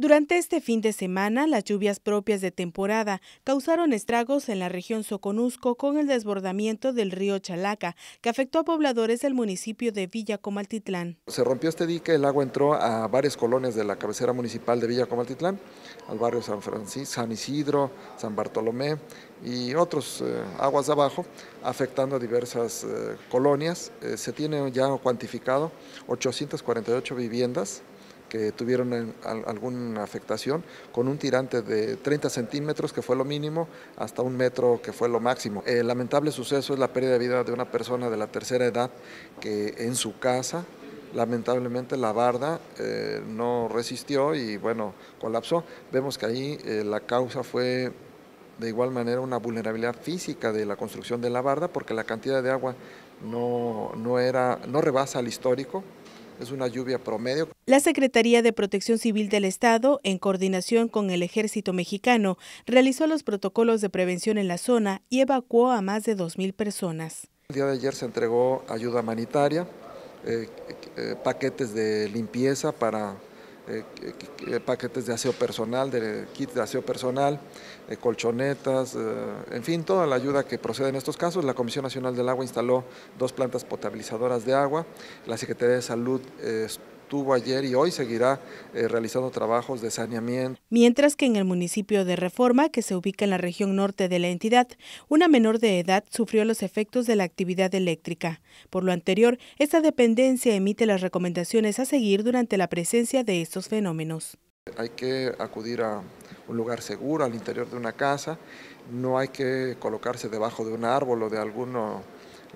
Durante este fin de semana, las lluvias propias de temporada causaron estragos en la región Soconusco con el desbordamiento del río Chalaca, que afectó a pobladores del municipio de Villa Comaltitlán. Se rompió este dique, el agua entró a varias colonias de la cabecera municipal de Villa Comaltitlán, al barrio San Francisco, San Isidro, San Bartolomé y otros eh, aguas de abajo, afectando a diversas eh, colonias. Eh, se tiene ya cuantificado 848 viviendas que tuvieron alguna afectación, con un tirante de 30 centímetros, que fue lo mínimo, hasta un metro, que fue lo máximo. El lamentable suceso es la pérdida de vida de una persona de la tercera edad que en su casa lamentablemente la barda eh, no resistió y bueno, colapsó. Vemos que ahí eh, la causa fue de igual manera una vulnerabilidad física de la construcción de la barda porque la cantidad de agua no, era, no rebasa al histórico, es una lluvia promedio. La Secretaría de Protección Civil del Estado, en coordinación con el Ejército Mexicano, realizó los protocolos de prevención en la zona y evacuó a más de 2.000 personas. El día de ayer se entregó ayuda humanitaria, eh, eh, paquetes de limpieza para eh, eh, paquetes de aseo personal, de kit de aseo personal, eh, colchonetas, en fin, toda la ayuda que procede en estos casos. La Comisión Nacional del Agua instaló dos plantas potabilizadoras de agua, la Secretaría de Salud tuvo ayer y hoy seguirá eh, realizando trabajos de saneamiento. Mientras que en el municipio de Reforma, que se ubica en la región norte de la entidad, una menor de edad sufrió los efectos de la actividad eléctrica. Por lo anterior, esta dependencia emite las recomendaciones a seguir durante la presencia de estos fenómenos. Hay que acudir a un lugar seguro, al interior de una casa, no hay que colocarse debajo de un árbol o de alguno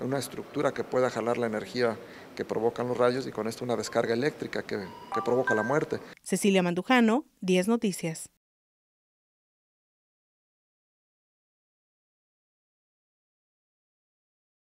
una estructura que pueda jalar la energía que provocan los rayos y con esto una descarga eléctrica que, provoca la muerte. Cecilia Mandujano, 10 Noticias.